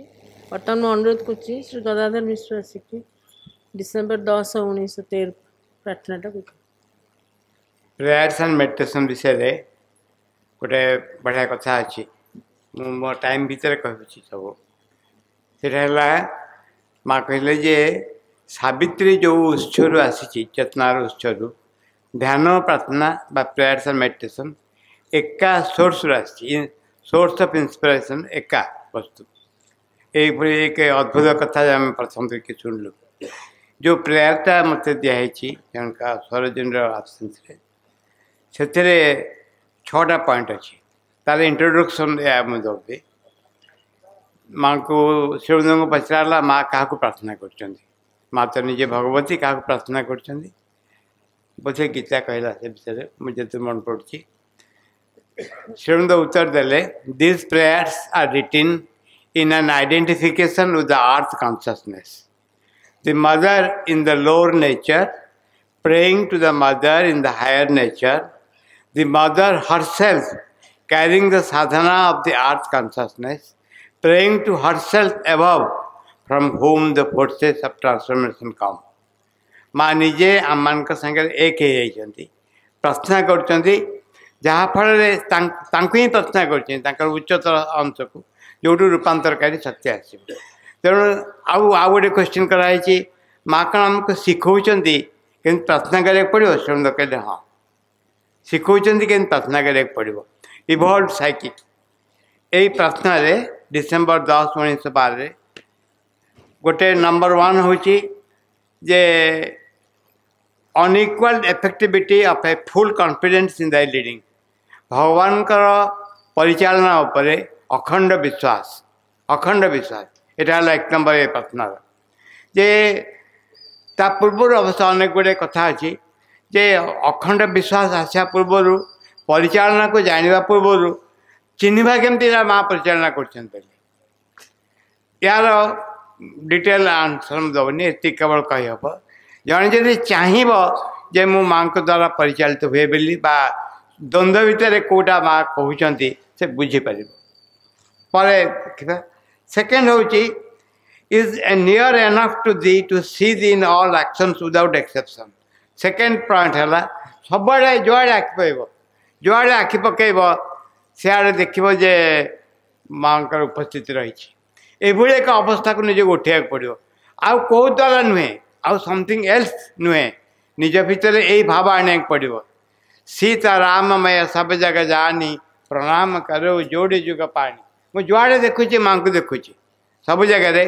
बर्तमान अनुरोध कर गदाधर मिश्र आसिकी डिसेम्बर दस उन्नीस तेर प्रार्थनाटा प्रेयर्स एंड मेडिटेशन विषय गोटे बढ़िया कथा अच्छी मो टाइम भितर कह सब माँ कहले जे सवित्री जो उत्सु आसी चेतनार उत्सु ध्यान प्रार्थना व प्रेयर्स एंड मेडिटेशन एका सोर्स आ सोर्स ऑफ इंस्पिरेशन एका वस्तु यही एक अद्भुत कथा जे प्रथम देखिए शुणलु जो प्रेयरटा मत दिखाई जनका सरोजेन्द्र आबसेन्स से छटा पॉइंट अच्छी तार इंट्रोडक्शन या मुझे माँ को शिवदेव पचराला माँ क्या प्रार्थना कर माँ तो निजे भगवती क्या प्रार्थना कर पचे गीता कहला से विषय मुझे जो मन पड़ी शिवदेव उत्तर दे these prayers are written in an identification with the earth consciousness. The mother in the lower nature, praying to the mother in the higher nature, the mother herself carrying the sadhana of the earth consciousness, praying to herself above from whom the forces of transformation come. ମା' ନିଜେ ଆମମାନଙ୍କ ସାଙ୍ଗରେ ଏକ ହେଇଯାଇଛନ୍ତି ପ୍ରାର୍ଥନା କରୁଛନ୍ତି ଯାହାଫଳରେ ତାଙ୍କୁ ହିଁ ପ୍ରାର୍ଥନା କରୁଛନ୍ତି ତାଙ୍କର ଉଚ୍ଚତର ଅଂଶକୁ एवढी रूपांतरकारी सत्य आसी ତେଣୁ ଆଉ ଆଉ ଗୋଟେ କ୍ୱେଶ୍ଚିନ୍ କରାହେଇଛି ମା' କ'ଣ ଆମକୁ ଶିଖଉଛନ୍ତି କେମିତି ପ୍ରାର୍ଥନା କରିବାକୁ ପଡ଼ିବ ସୁନ୍ଦର କହିଲେ ହଁ ଶିଖଉଛନ୍ତି କେମିତି ପ୍ରାର୍ଥନା କରିବାକୁ ପଡ଼ିବ ଇଭଲ୍ଭ ସାଇକିକ୍ ଏଇ ପ୍ରାର୍ଥନାରେ ଡିସେମ୍ବର ଦଶ ଉଣେଇଶହ ବାରରେ ଗୋଟେ ନମ୍ବର ୱାନ୍ ହେଉଛି ଯେ unequal effectiveness of a full confidence in thy leading ଭଗବାନଙ୍କର ପରିଚାଳନା ଉପରେ अखंड विश्वास अखंड विश्वास यहाँ एक नंबर ए प्रश्नर जे पूर्व अवस्था अनेक गुड़े कथा अच्छी जे अखंड विश्वास आसा पूर्व परिचा को जानवा पूर्व चिन्हवा कमी माँ परिचा कर यार डिटेल आंसर दबनी ये केवल कही कहीहब जन जब चाहब जे मु माँ को द्वारा परिचालित हुए बोली द्वंद्व भितर कौटा माँ कहते बुझीपरबू For second, Hochi is near enough to thee to see thee in all actions without exception. Second point ହେଲା ସବୁଆଡ଼େ ଯୁଆଡ଼େ ଆଖି ପାଇବ ଯୁଆଡ଼େ ଆଖି ପକାଇବ ସେଆଡ଼େ ଦେଖିବ ଯେ ମାଆଙ୍କର ଉପସ୍ଥିତି ରହିଛି ଏଭଳି ଏକ ଅବସ୍ଥାକୁ ନିଜକୁ ଉଠେଇବାକୁ ପଡ଼ିବ ଆଉ କେଉଁ ଦ୍ୱାରା ନୁହେଁ ଆଉ ସମଥିଙ୍ଗ ଏଲ୍ସ ନୁହେଁ ନିଜ ଭିତରେ ଏଇ ଭାବ ଆଣିବାକୁ ପଡ଼ିବ ସୀତା ରାମମୟ ସବ ଜାଗ ଜାନି ପ୍ରଣାମ କରୁ ଯୋଡ଼ି ଯୁଗ ପାଣି ମୁଁ ଯୁଆଡ଼େ ଦେଖୁଛି ମାଆଙ୍କୁ ଦେଖୁଛି ସବୁ ଜାଗାରେ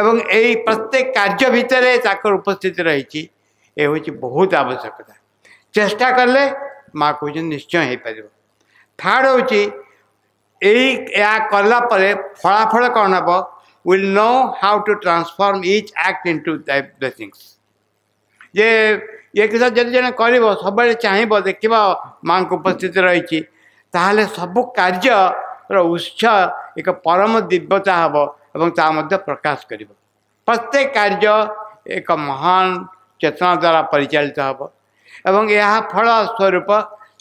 ଏବଂ ଏଇ ପ୍ରତ୍ୟେକ କାର୍ଯ୍ୟ ଭିତରେ ତାଙ୍କର ଉପସ୍ଥିତି ରହିଛି ଏ ହେଉଛି ବହୁତ ଆବଶ୍ୟକତା ଚେଷ୍ଟା କଲେ ମା କହୁଛନ୍ତି ନିଶ୍ଚୟ ହେଇପାରିବ ଥାର୍ଡ଼ ହେଉଛି ଏଇ ଏହା କଲା ପରେ ଫଳାଫଳ କ'ଣ ହେବ will know how to transform each act into blessings ଯେ ଇଏ କିସ ଯଦି ଜଣେ କରିବ ସବୁବେଳେ ଚାହିଁବ ଦେଖିବ ମାଆଙ୍କ ଉପସ୍ଥିତି ରହିଛି ତାହେଲେ ସବୁ କାର୍ଯ୍ୟର ଉତ୍ସ এক পরম দিব্যতা হব এবং তা মধ্যে প্রকাশ করিব প্রত্যেক কার্য এক মহান চেতনা দ্বারা পরিচালিত হব এবং ইহা ফলস্বরূপ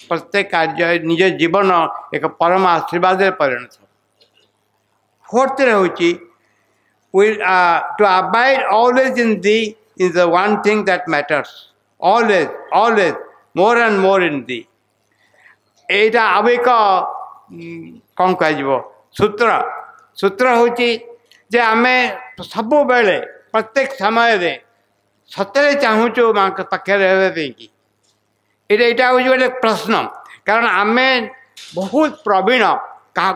প্রত্যেক কার্যে নিজ জীবন এক পরম আশীর্বাদের পরিণত হবে হর্তে রহিচি will to abide always in the in the one thing that matters অলরে অলরে more and more in the এইটা আবেক কোন গাজিব सूत्र सूत्र हूँ जे आम सब बेले प्रत्येक समय सतरे चाहू माँ पाखे रहा हूँ गोटे प्रश्न कारण आम बहुत प्रवीण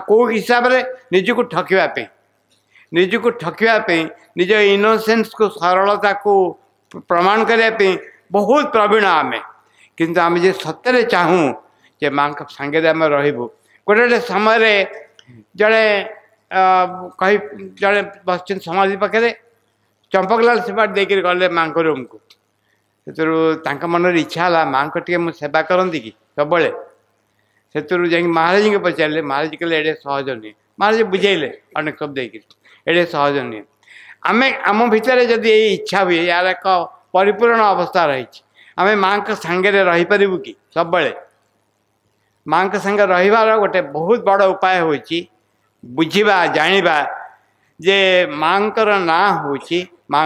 को हिसाब से निजी ठकवाप निजी को ठकवाप निज इनोसेंस को सरलता को प्रमाण करने बहुत प्रवीण आम कि आम जे सतरे चाहूँ जे माँ सांगे आम रही गोटे गोटे समय जड़े कही जड़े बस समाधि पाखे ଚମ୍ପକଲାଲ ସେବାଟ ଦେଇକରି ଗଲେ ମାଆଙ୍କ ରୁମ୍କୁ ସେଥିରୁ ତାଙ୍କ ମନରେ ଇଚ୍ଛା ହେଲା ମାଆଙ୍କ ଟିକେ ମୁଁ ସେବା କରନ୍ତି କି ସବୁବେଳେ ସେଥିରୁ ଯାଇକି ମହାରାଜୀଙ୍କୁ ପଚାରିଲେ ମହାରାଜ କହିଲେ ଏଡ଼େ ସହଜ ନୁହେଁ ମହାରାଜ ବୁଝେଇଲେ ଅନେକ ସବୁ ଦେଇକରି ଏଡ଼େ ସହଜ ନୁହେଁ ଆମେ ଆମ ଭିତରେ ଯଦି ଏଇ ଇଚ୍ଛା ହୁଏ ଏହାର ଏକ ପରିପୂରଣ ଅବସ୍ଥା ରହିଛି ଆମେ ମାଆଙ୍କ ସାଙ୍ଗରେ ରହିପାରିବୁ କି ସବୁବେଳେ माँ का संगे रहीबार बहुत बड़ उपाय हो बुझा जाणवा जे माँ का ना हूँ माँ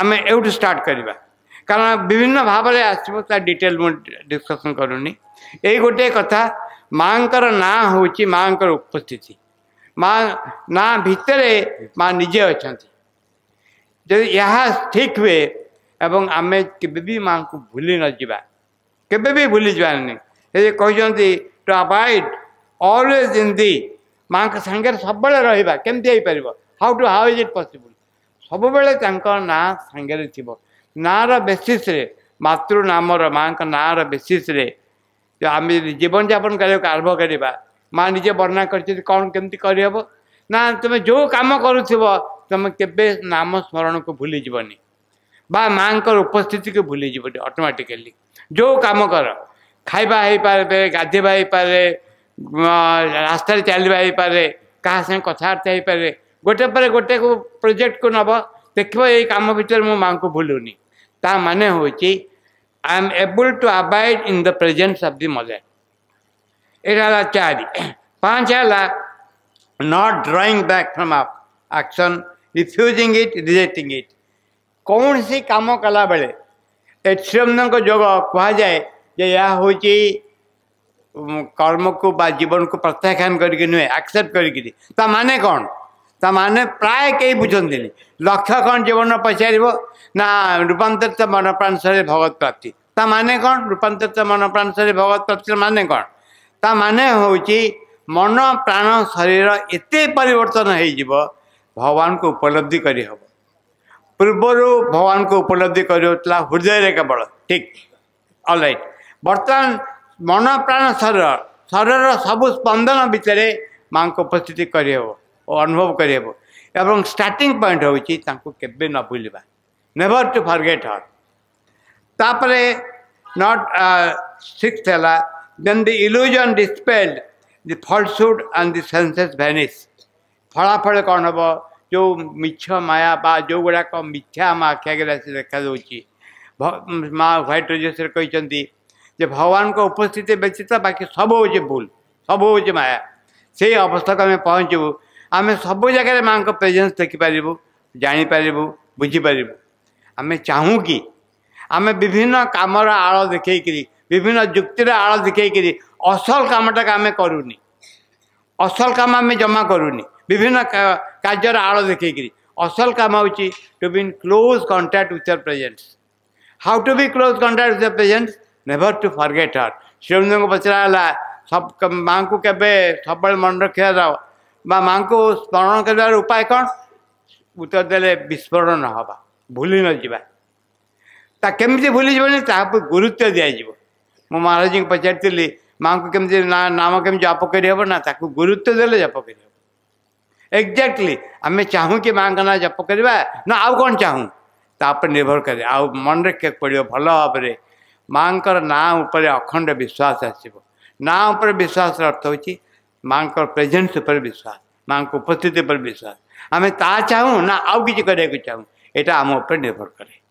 आम एक स्टार्ट करवा कारण विभिन्न भाव में आसो मुझे डिस्कसन करूनी ये गोटे कथा माँ को ना हूँ माँ का उपस्थिति माँ ना भितर माँ निजे अच्छा यह ठीक हुए एवं आम के माँ को भूली न जावा के भुलीजानी हेर्नुहोस् टु अभइड अलवेज हिन्दी माग सबै र के पार how to how is it possible सबैबे त्यहाँ साङ्गर थियो ना बेसिस मतृ नाम बेसिस रे बेसिसे आम जीवन जापन कारम्भ मान्छे वर्णना गरिदि के हेब न तो काम गरुथ तपाईँ नाम स्मरणको भुलीज बा के उपस्थितिको भुलीजनी ऑटोमेटिकली जो कम कर खाइबा हो पारे गाधवा हो पारे रास्त चलवा क्या सा कथबार्ता हो पारे गोटे पर गोटे को प्रोजेक्ट को नब देख यम भितर मो माँ को भूलुनि ता मान हो I am able to abide in the presence of the mother यहाँ चार पांच है not drawing back from action refusing it rejecting it कौन सी कम कला बेले ଏଶ୍ରମଙ୍କ ଯୋଗ କୁହାଯାଏ ଯେ ଏହା ହେଉଛି କର୍ମକୁ ବା ଜୀବନକୁ ପ୍ରତ୍ୟାଖ୍ୟାନ କରିକି ନୁହେଁ ଆକ୍ସେପ୍ଟ କରିକିରି ତା ମାନେ କ'ଣ ତା ମାନେ ପ୍ରାୟ କେହି ବୁଝନ୍ତିନି ଲକ୍ଷ୍ୟ କ'ଣ ଜୀବନର ପଚାରିବ ନା ରୂପାନ୍ତରିତ ମନପ୍ରାଂଶରେ ଭଗବତ ପ୍ରାପ୍ତି ତା ମାନେ କ'ଣ ରୂପାନ୍ତରିତ ମନପ୍ରାଂଶରେ ଭଗବତ ପ୍ରାପ୍ତିର ମାନେ କ'ଣ ତା ମାନେ ହେଉଛି ମନ ପ୍ରାଣ ଶରୀର ଏତେ ପରିବର୍ତ୍ତନ ହେଇଯିବ ଭଗବାନଙ୍କୁ ଉପଲବ୍ଧି କରିହେବ પૂર્વરૂપ ભગવાनको उपलब्धि કર્યો એટલા હૃદયરેખા બળ ઠીક অলরাইট ବର୍ତ୍ତମାନ ମନ ପ୍ରାଣ ଶରୀର ଶରୀରର ସବୁ ସ୍ପନ୍ଦନ ଭିତରେ ମାଆଙ୍କ ଉପସ୍ଥିତି କରିହେବ ଓ ଅନୁଭବ କରିହେବ ଏବଂ ଷ୍ଟାର୍ଟିଂ ପଏଣ୍ଟ ହେଉଛି ତାଙ୍କୁ କେବେ ନ ଭୁଲିବା ନେଭର୍ ଟୁ ଫର୍ଗେଟ୍ ହର୍ ତାପରେ ନଟ୍ ସିକ୍ସ ହେଲା then the illusion dispelled the falsehood and the senses vanish ଫଳାଫଳ କ'ଣ ହେବ जो मिछ माया बा जो गुड़ाक मिथ्या माँ आख्याग्रा से देखा माँ ह्वैट रजेश्वर कही भगवान उपस्थित व्यतीत बाकी सब हूँ भूल सब हूँ माया से अवस्था को आम पहुँचबू आम सब जगह माँ का प्रेजेन्स देखिपरबू जापरबू बुझीपरबू आम चाहू कि आम विभिन्न कम आल देखी विभिन्न जुक्तिर आल देखी असल कामटा आम करूनी असल काम आम जमा करूनी विभिन्न कार्यर आल देखी असल काम हो to be close contact with your how to be close contact with your presence never to forget her Shrimandir को पचरा सब माँ को सब मन रखे माँ को स्मरण कर उपाय कौन उत्तर दे विस्फोरण हवा भूल न जावा केमी भूली जब गुरुत्व दिज्व मु महाराज को पचारी माँ को नाम केप करहब ना गुरुत्व दे जप कर एक्जाक्टली आम चाहू कि माँ का ना जप करवा ना आउ कौन चाहूँ ताप तो निर्भर करे आ मन रखे पड़ो भल भाव माँ को ना उपर अखंड विश्वास आसो ना उपर विश्वास अर्थ हो माँ को प्रेजेन्स विश्वास माँ को उपस्थित पर विश्वास आम ता चाहूँ ना आउ कि चाहूँ यहाँ आम उपर निर्भर कै